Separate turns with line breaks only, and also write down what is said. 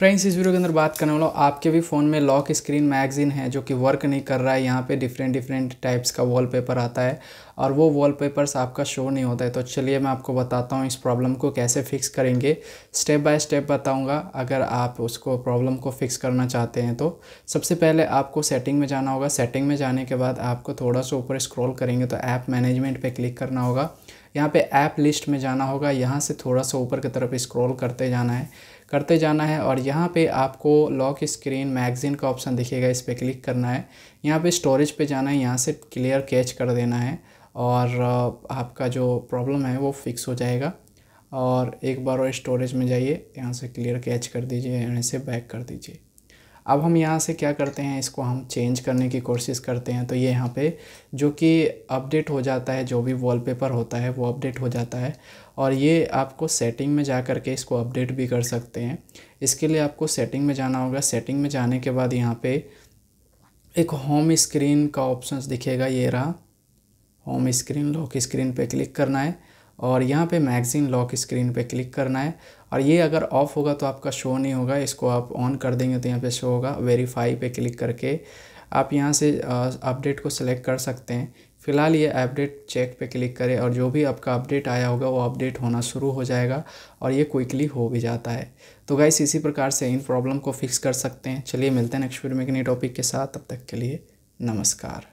friends इस video के अंदर बात करने वाला हूँ आपके भी फ़ोन में लॉक स्क्रीन मैगजीन है जो कि वर्क नहीं कर रहा है यहाँ पे डिफरेंट डिफरेंट टाइप्स का वॉलपेपर आता है और वो वॉलपेपर्स आपका शो नहीं होता है तो चलिए मैं आपको बताता हूँ इस प्रॉब्लम को कैसे फिक्स करेंगे स्टेप बाय स्टेप बताऊँगा अगर आप उसको प्रॉब्लम को फिक्स करना चाहते हैं तो सबसे पहले आपको सेटिंग में जाना होगा सेटिंग में जाने के बाद आपको थोड़ा सा ऊपर स्क्रॉल करेंगे तो ऐप मैनेजमेंट पर क्लिक करना होगा यहाँ पे ऐप लिस्ट में जाना होगा यहाँ से थोड़ा सा ऊपर की तरफ स्क्रॉल करते जाना है करते जाना है और यहाँ पे आपको लॉक स्क्रीन मैगज़ीन का ऑप्शन दिखेगा इस पर क्लिक करना है यहाँ पे स्टोरेज पे जाना है यहाँ से क्लियर कैच कर देना है और आपका जो प्रॉब्लम है वो फिक्स हो जाएगा और एक बार और स्टोरेज में जाइए यहाँ से क्लियर कैच कर दीजिए यहाँ से बैक कर दीजिए अब हम यहाँ से क्या करते हैं इसको हम चेंज करने की कोशिश करते हैं तो ये यहाँ पे जो कि अपडेट हो जाता है जो भी वॉलपेपर होता है वो अपडेट हो जाता है और ये आपको सेटिंग में जा कर के इसको अपडेट भी कर सकते हैं इसके लिए आपको सेटिंग में जाना होगा सेटिंग में जाने के बाद यहाँ पे एक होम स्क्रीन का ऑप्शन दिखेगा ये रहा होम स्क्रीन लॉक स्क्रीन पे क्लिक करना है और यहाँ पे मैगज़ीन लॉक स्क्रीन पे क्लिक करना है और ये अगर ऑफ़ होगा तो आपका शो नहीं होगा इसको आप ऑन कर देंगे तो यहाँ पे शो होगा वेरीफाई पे क्लिक करके आप यहाँ से अपडेट को सिलेक्ट कर सकते हैं फ़िलहाल ये अपडेट चेक पे क्लिक करें और जो भी आपका अपडेट आया होगा वो अपडेट होना शुरू हो जाएगा और ये क्विकली हो भी जाता है तो गाइस इसी प्रकार से इन प्रॉब्लम को फिक्स कर सकते हैं चलिए मिलते हैं नेक्स्ट वीडियो में एक नई टॉपिक के साथ तब तक के लिए नमस्कार